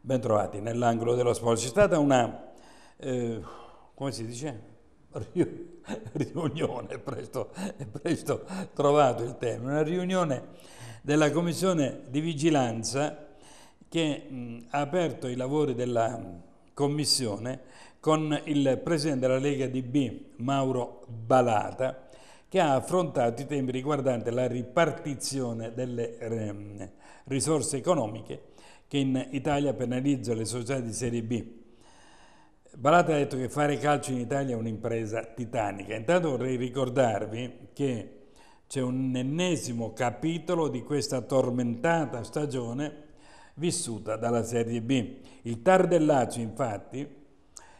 Bentrovati nell'angolo dello sport. C'è stata una, eh, come si dice? Riunione, è presto, presto trovato il termine, una riunione della commissione di vigilanza che mh, ha aperto i lavori della commissione con il presidente della Lega di B, Mauro Balata che ha affrontato i temi riguardanti la ripartizione delle ehm, risorse economiche che in Italia penalizza le società di serie B. Balata ha detto che fare calcio in Italia è un'impresa titanica. Intanto vorrei ricordarvi che c'è un ennesimo capitolo di questa tormentata stagione vissuta dalla Serie B. Il Tar del Lazio, infatti,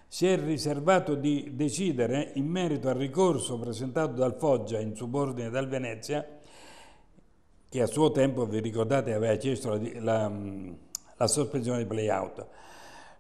si è riservato di decidere in merito al ricorso presentato dal Foggia in subordine dal Venezia, che a suo tempo, vi ricordate, aveva chiesto la, la, la sospensione di playout.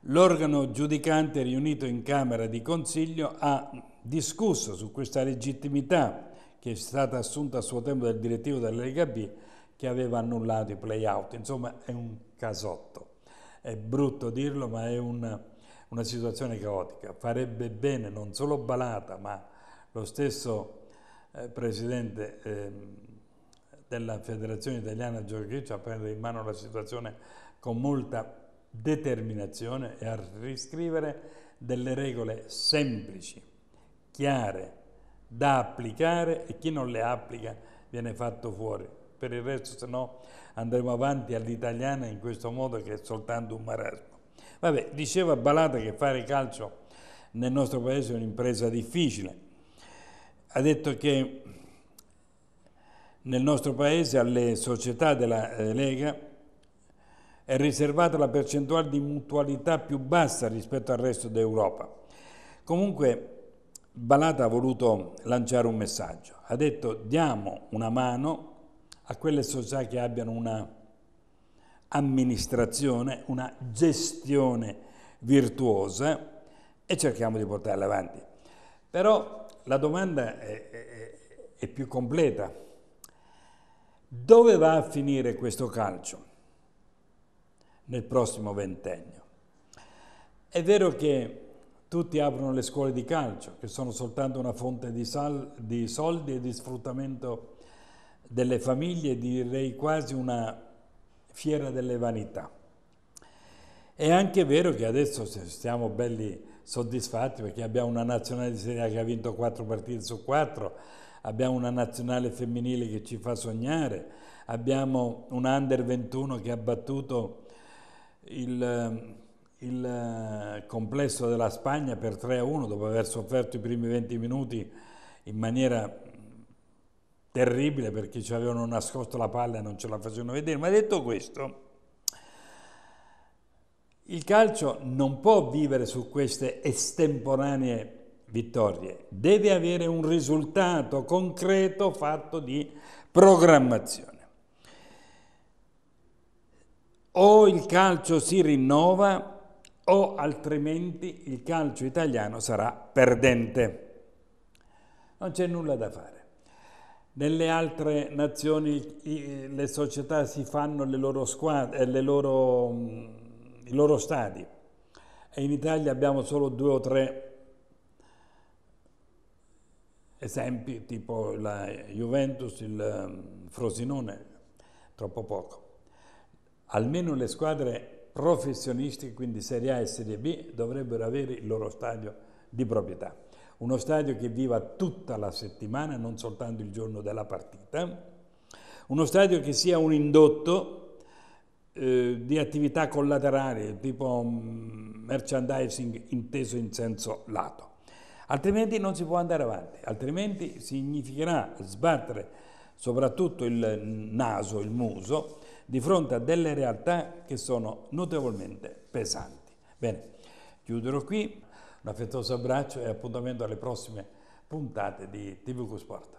L'organo giudicante riunito in Camera di Consiglio ha discusso su questa legittimità che è stata assunta a suo tempo dal direttivo della Lega B che aveva annullato i playout. Insomma, è un casotto. È brutto dirlo, ma è una, una situazione caotica. Farebbe bene non solo Balata, ma lo stesso eh, presidente eh, della Federazione Italiana Giorgiccio a prendere in mano la situazione con molta determinazione e a riscrivere delle regole semplici, chiare, da applicare e chi non le applica viene fatto fuori per il resto se no andremo avanti all'italiana in questo modo che è soltanto un marasmo. Vabbè, diceva Balata che fare calcio nel nostro paese è un'impresa difficile. Ha detto che nel nostro paese alle società della eh, Lega è riservata la percentuale di mutualità più bassa rispetto al resto d'Europa. Comunque Balata ha voluto lanciare un messaggio. Ha detto diamo una mano a quelle società che abbiano una amministrazione, una gestione virtuosa e cerchiamo di portarla avanti. Però la domanda è, è, è più completa. Dove va a finire questo calcio nel prossimo ventennio? È vero che tutti aprono le scuole di calcio, che sono soltanto una fonte di, sal, di soldi e di sfruttamento delle famiglie, direi quasi una fiera delle vanità. È anche vero che adesso siamo belli soddisfatti perché abbiamo una nazionale di Serie A che ha vinto 4 partite su 4, abbiamo una nazionale femminile che ci fa sognare, abbiamo un Under 21 che ha battuto il, il eh, complesso della Spagna per 3-1 dopo aver sofferto i primi 20 minuti in maniera terribile perché ci avevano nascosto la palla e non ce la facevano vedere, ma detto questo, il calcio non può vivere su queste estemporanee vittorie, deve avere un risultato concreto fatto di programmazione. O il calcio si rinnova o altrimenti il calcio italiano sarà perdente. Non c'è nulla da fare. Nelle altre nazioni le società si fanno le loro squadre, eh, le loro, mm, i loro stadi e in Italia abbiamo solo due o tre esempi tipo la Juventus, il mm, Frosinone, troppo poco. Almeno le squadre professionistiche, quindi Serie A e Serie B, dovrebbero avere il loro stadio di proprietà uno stadio che viva tutta la settimana, non soltanto il giorno della partita, uno stadio che sia un indotto eh, di attività collaterali, tipo mm, merchandising inteso in senso lato. Altrimenti non si può andare avanti, altrimenti significherà sbattere soprattutto il naso, il muso, di fronte a delle realtà che sono notevolmente pesanti. Bene, chiuderò qui. Un affettuoso abbraccio e appuntamento alle prossime puntate di TV Q Sport.